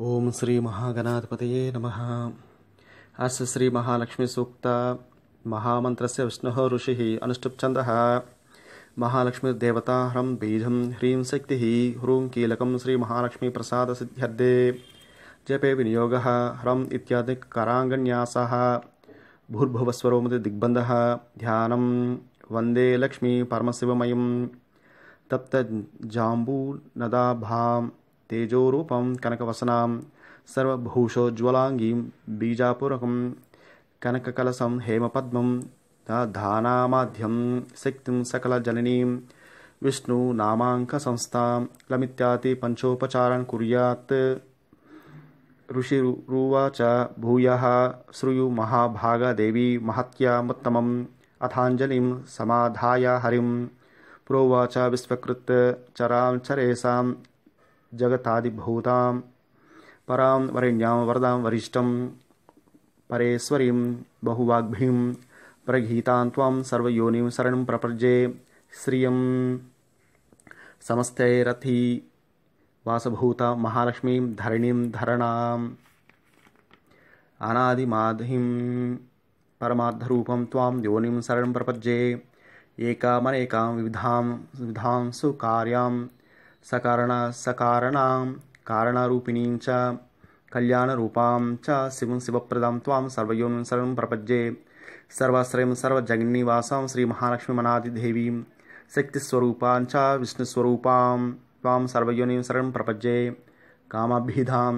ओम श्री महागणाधिपत नम महागणाधिपतये नमः अस्य श्रीमहालक्ष्मीसूक्ता महामन्त्रस्य विष्णुः ऋषिः अनुष्टुप्छन्दः महालक्ष्मीर्देवता ह्रं बीजं ह्रीं शक्ति ह्रूं कीलक कीलकं श्रीमहालक्ष्मीप्रसादसिद्ध्यर्दे जपे विनियोगः ह्रम् इत्यादि कराङ्गन्यासः भूर्भुवस्वरोमति दिग्बन्धः ध्यानं वन्दे लक्ष्मी परमशिवमयं तप्तजाम्बूनदाभां तेजोरूपं कनकवसनां सर्वभूषोज्ज्वलाङ्गीं बीजापूरकं कनककलसं हेमपद्मं धानामाध्यं शक्तिं सकलजननीं विष्णुनामाङ्कसंस्थां लमित्यादि पञ्चोपचारान् कुर्यात् ऋषिरुवाच भूयः श्रूयु महाभागदेवी महत्यामुत्तमम् अथाञ्जलिं समाधाय हरिं प्रोवाच विश्वकृत् चरां चरेषां जगतादिभूतां परां वरिण्यां वरदां वरिष्ठं परेश्वरीं बहुवाग्भीं प्रगीतां त्वां सर्वयोनिं शरणं प्रपज्ये श्रियं समस्तैरथी वासभूता महालक्ष्मीं धरणीं धरणाम् अनादिमाधिं परमार्धरूपं त्वां योनिं शरणं प्रपज्ये एकामनेकां विविधां विविधां सुकार्यां सकारण सकारण कारणारूपिणी च कल्याण कल्याणरूपां च शिवं शिवप्रदां त्वां सर्वयोनिं सर्वं प्रपज्ये सर्वाश्रयं सर्वजगन्निवासां श्रीमहालक्ष्मीमनादिदेवीं शक्तिस्वरूपां च विष्णुस्वरूपां त्वां सर्वयोनिं सर्वं प्रपज्ये कामभिधां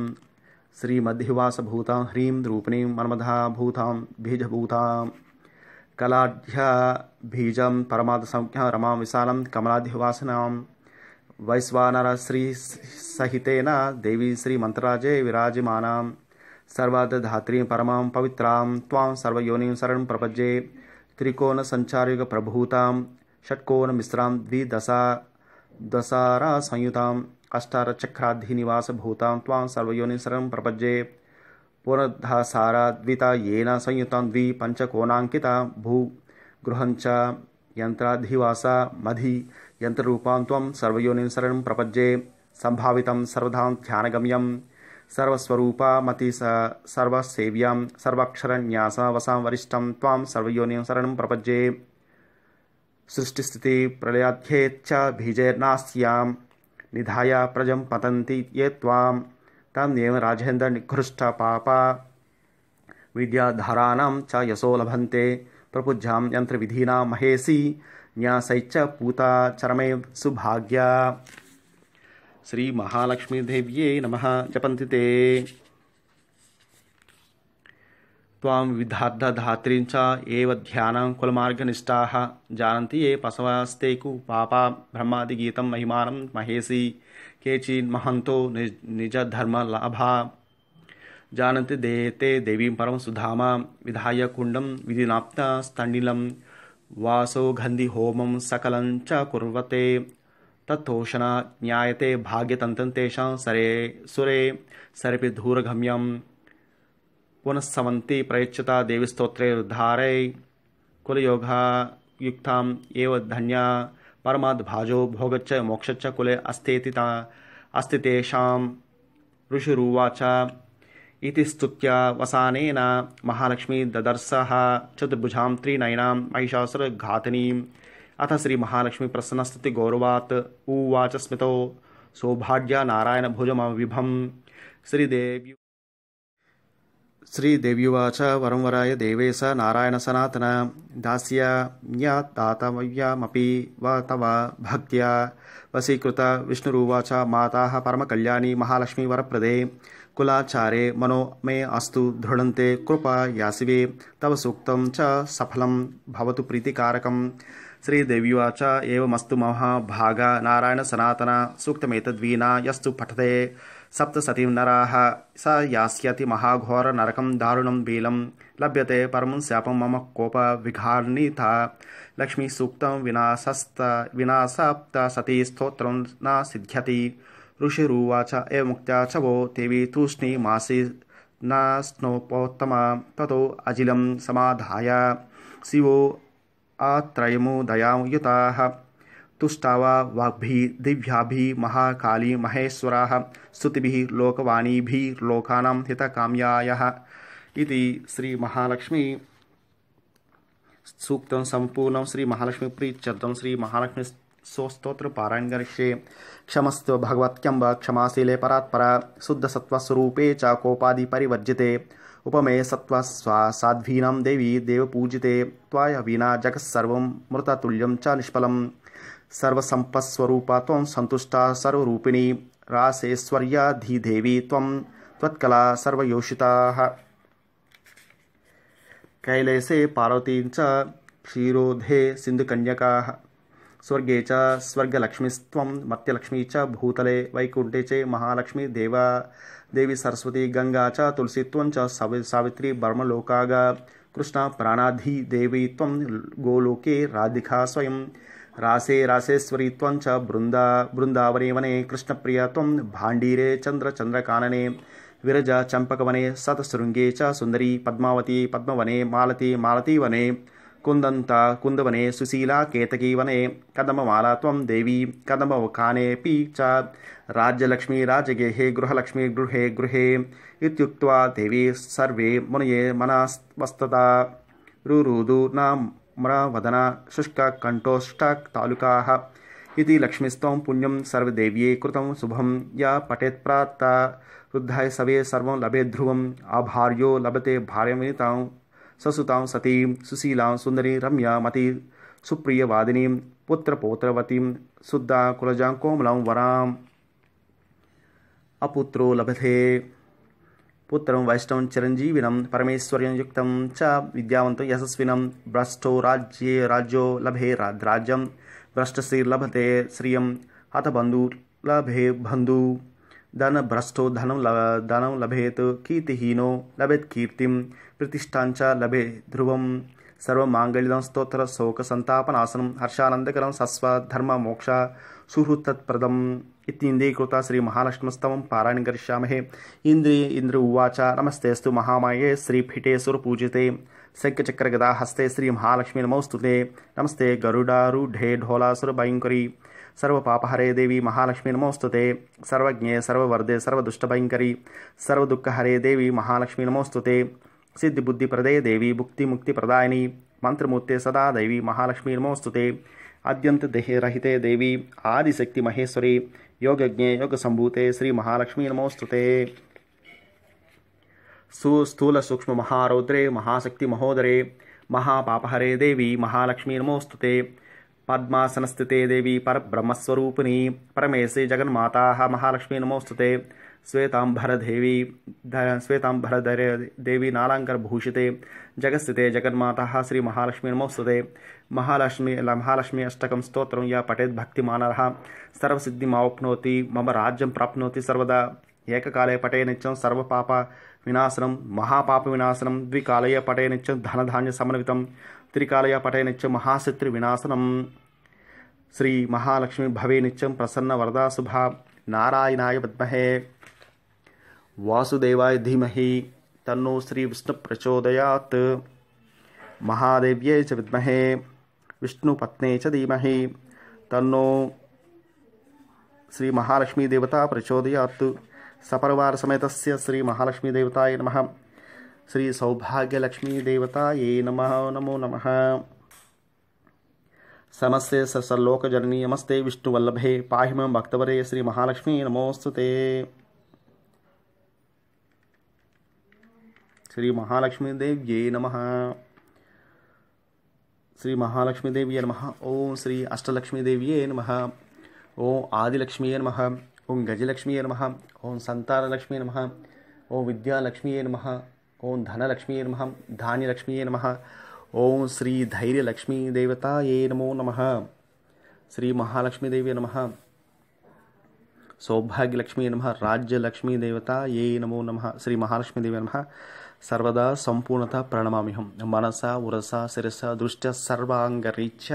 श्रीमध्यवासभूतां ह्रीं रूपिणीं मन्मधाभूतां बीजभूतां कलाढ्या बीजं परमादसंख्या रमां विशालं कमलाध्यवासनां वैश्वानरश्रीसहितेन देवी श्रीमन्त्राजे विराजमानां सर्वाद् धात्रीं परमां पवित्रां त्वां शरणं प्रपज्ये त्रिकोणसञ्चारुगप्रभूतां षट्कोणमिश्रां द्विदशा दशारसंयुताम् अष्टारचक्राधिनिवासभूतां त्वां शरणं प्रपज्ये पुनर्धासाराद्विता येन संयुतां द्विपञ्चकोनाङ्कितां भूगृहञ्च मधि यंत्ररूपां त्वं सर्वयोनिसरणं प्रपज्ये सम्भावितं सर्वधां ध्यानगम्यं सर्वस्वरूपा मति सर्वसेव्यां सर्वाक्षरन्यासवसां वरिष्ठं त्वां सर्वयोनिसरणं प्रपज्ये सृष्टिस्थितिप्रलयाध्ये च बीजैर्नास्यां निधाय प्रजं पतन्ति ये त्वां तां नैव राजेन्द्रनिघृष्टपापा विद्याधाराणां च यशो लभन्ते प्रपूज्यां यन्त्रविधीनां महेशी न्यासैच्च पूता चरमे सुभाग्या श्रीमहालक्ष्मीदेव्यै नमः जपन्ति ते त्वां विधार्धधात्रीं च एव ध्यानं कुलमार्गनिष्ठाः जानन्ति ये पशवस्ते कुपापा ब्रह्मादिगीतं महिमानं महेशि केचिन्महन्तो निज निजधर्मलाभा जानन्ति देते ते देवीं परं सुधामां विधाय कुण्डं विधिनाप्तस्तण्डिलं वासौगन्धिहोमं सकलं च कुर्वते तत्थोषणा ज्ञायते भाग्यतन्त्रं सरे सुरे सरेऽपि धूरगम्यं पुनस्सवन्ति प्रयच्छता देवीस्तोत्रे उद्धारै एव धन्या परमाद्भाजो भोगच्च मोक्षच्च कुले अस्तेति अस्ति तेषां ऋषिरुवाच इति स्तुत्या वसानेन महालक्ष्मी ददर्शः चतुर्भुजां त्रिनयनां महिषासुरघातनीम् अथ श्रीमहालक्ष्मी प्रसन्नस्तुति गौरवात् उवाच स्मितो सौभाग्या नारायणभुजमविभं श्रीदेव्यु श्रीदेव्युवाच वरं वराय देवे स नारायणसनातन दास्यान्यदातव्यामपि वा तव भक्त्या वसीकृता विष्णुरुवाच माताः परमकल्याणी महालक्ष्मी वरप्रदे कुलाचारे मनो मे अस्तु दृढन्ते कृपा यासिवे तव सूक्त च सफलं भवतु प्रीतिकारकं श्रीदेव्युवाच एवमस्तु नारायण नारायणसनातना सूक्तमेतद्वीना यस्तु पठते सप्तसतीं नराः स यास्यति महाघोरनरकं दारुणं बीलं लभ्यते परमं शापं मम कोप लक्ष्मी लक्ष्मीसूक्तं विनाशस्त विनाशाप्त सती स्तोत्रं न सिद्ध्यति ऋषिरुवाच एवमुक्त्या छवो देवी तूष्णी मासी न स्नोपोत्तमा ततो अजिलं समाधाय शिवो आत्रयमुदयायुताः तुष्टावा वाग्भिः दिव्याभिः महाकाली महेश्वराः स्तुतिभिः लोकवाणीभिः हितकाम्यायः इति श्रीमहालक्ष्मी सूक्तं सम्पूर्णं श्रीमहालक्ष्मीप्रीत्यर्थं श्रीमहालक्ष्मी सोस्तोत्र पारायणगर्षे क्षमस्व भगवत्यम्ब क्षमाशीले परात्परा सत्वस्वरूपे च कोपादिपरिवर्जिते उपमे सत्त्वस्वा साध्वीनां देवी देवपूजिते त्वाय विना जगत्सर्वं मृततुल्यं च निष्फलं सर्वसम्पत्स्वरूपा त्वं सन्तुष्टा सर्वरूपिणी रासेश्वर्याधिदेवी त्वं त्वत्कला सर्वयोषिताः कैलेशे पार्वती च क्षीरोधे सिंधुकन्यकाः स्वर्गे च स्वर्गलक्ष्मीस्व मत्यलक्ष्मी च भूतले वैकुण्ठे च महालक्ष्मी देवा देवी सरस्वती गंगा च तुलसीत्वं च सवि सावित्री ब्रह्मलोकाग कृष्णा प्राणाधि देवी त्वं गोलोके राधिका स्वयं रासे रासेश्वरी त्वं च बृन्दा बृन्दावने वने कृष्णप्रिया त्वं भाण्डीरे चन्द्रचन्द्रकानने विरजा चम्पकवने सतशृङ्गे च सुन्दरी पद्मावती पद्मवने मालती मालतीवने कुंदंता कुंदवने सुशीला वने कदम त्वं देवी पी च राज्यलक्ष्मी राजगेहे गृहलक्ष्मी गृहे गृहे इत्युक्त्वा देवी सर्वे मुनये मनस्तता रुरुदु नाम्रवदना शुष्ककण्ठोष्टतालुकाः इति लक्ष्मीस्त्वं पुण्यं सर्वदेव्ये कृतं शुभं या पठेत् प्रात्ता वृद्धाय सवे सर्वं लभे ध्रुवम् आभार्यो लभते भार्यमितां ससुतां सतीं सुशीलां सुन्दरीं रम्यामती सुप्रियवादिनीं पुत्रपौत्रवतीं शुद्धा कुलजां कोमलां वराम् अपुत्रो लभते पुत्रं वैष्णवं चिरञ्जीविनं परमेश्वर्यं युक्तं च विद्यावन्तो यशस्विनं भ्रष्टो राज्ये राज्यो लभे राज्यं भ्रष्टश्रीर्लभते श्रियं हतबन्धु लभे बन्धु दानभ्रष्टो धनं लभ दानं लभेत् कीर्तिहीनो लभेत् कीर्तिं प्रतिष्ठाञ्च लभे ध्रुवं सर्वमाङ्गल्यं स्तोत्रशोकसन्तापनासनं हर्षानन्दकरं सस्व धर्ममोक्ष सुहृत्तत्प्रदम् इत्यीन्द्रीकृता श्रीमहालक्ष्मस्तवं पारायण करिष्यामहे इन्द्रिय इन्द्र उवाच नमस्तेस्तु महामाये श्रीफिटे पूजिते शङ्खचक्रगदा हस्ते श्रीमहालक्ष्मी नमोऽस्तु ते नमस्ते गरुडारूढे ढोलासुरभयङ्करी सर्वपापहरे देवी महालक्ष्मी नमोस्तुते सर्वज्ञे सर्ववर्दे सर्वदुष्टभयंकरी सर्वदुःखहरे देवी महालक्ष्मी नमोस्तुते सिद्धिबुद्धिप्रदे देवी भुक्तिमुक्तिप्रदायिनी मंत्रमूर्ते सदा देवी महालक्ष्मी नमोस्तुते अद्यंत देवी आदिशक्ति महेश्वरी योगज्ञे योगसंभूते श्री महालक्ष्मी नमोस्तुते सुस्थूल सूक्ष्म महारौद्रे महाशक्ति महोदरे महापापहरे देवी महालक्ष्मी नमोस्तुते పద్మాసన స్థితే దేవి పరబ్రహ్మస్వరూపిణి పరమేశ్రీ జగన్మాతా మహాలక్ష్మీ నమోస్తుతే श्वेतांबरदेवी श्वेतांबरधर देवी नालांकरभूषिते जगस्थिते जगन्माता श्री महालक्ष्मी नमोस्तुते महालक्ष्मी महालक्ष्मी अष्टकं स्तोत्रं या पठेत् भक्तिमानः सर्वसिद्धिमाप्नोति मम राज्यं प्राप्नोति सर्वदा ఏకకాలే పటే నిత్యం సర్వపాప వినాశనం మహాపాప వినాశనం ద్వికాలయ పటే నిత్యం ధనధాన్య సమన్వితం त्रिकालया महाशत्रि नित्यं श्री महालक्ष्मी भवे प्रसन्न प्रसन्नवरदा शुभा नारायणाय विद्महे वासुदेवाय धीमहि तन्नो विष्णु प्रचोदया च विद्महे विष्णुपत्ने च धीमहि तन्नो श्री महालक्ष्मी देवता प्रचोदयात् सपरिवार समेत श्री महालक्ष्मी देवताय नमः श्री सौभाग्य लक्ष्मी देवता ये नम नमो नम समस्ते जननी नमस्ते विष्णुवल्लभे पाहिम भक्तवरे श्री महालक्ष्मी नमोस्तुते श्री महालक्ष्मी देव ये नम श्री महालक्ष्मी देव ये नम ओं श्री अष्टलक्ष्मी देव ये नम ओं आदिलक्ष्मी ये नम ओं गजलक्ष्मी ये नम ओं संतानलक्ष्मी नम ओं विद्यालक्ष्मी ये नम ఓం ధనలక్ష్మీ నమ ధాన్యలక్ష్మీ నమ ఓం శ్రీ ధైర్యలక్ష్మీ దేవత ఏ నమో నమ శ్రీ మహాలక్ష్మీదేవి నమ సౌభాగ్యలక్ష్మీ నమ రాజ్యలక్ష్మీ దేవత ఏ నమో నమ శ్రీ మహాలక్ష్మీదేవి నమ సర్వదా సంపూర్ణత ప్రణమామిహం మనస ఉరస శిరస దృష్ట సర్వాంగరీత్య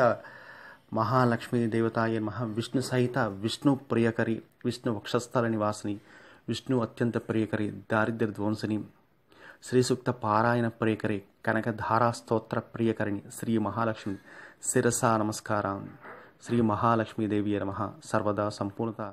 మహాలక్ష్మీ దేవతాయ నమ విష్ణు సహిత విష్ణు ప్రియకరి విష్ణు వక్షస్థల నివాసిని విష్ణు అత్యంత ప్రియకరి దారిద్ర్య ధ్వంసిని శ్రీసూక్త పారాయణ ప్రియకరి కనకధారాస్తోత్ర ప్రియకరిణి శ్రీ మహాలక్ష్మి శిరసా నమస్కారం శ్రీ మహాలక్ష్మీదేవి నమ సర్వదా సంపూర్ణత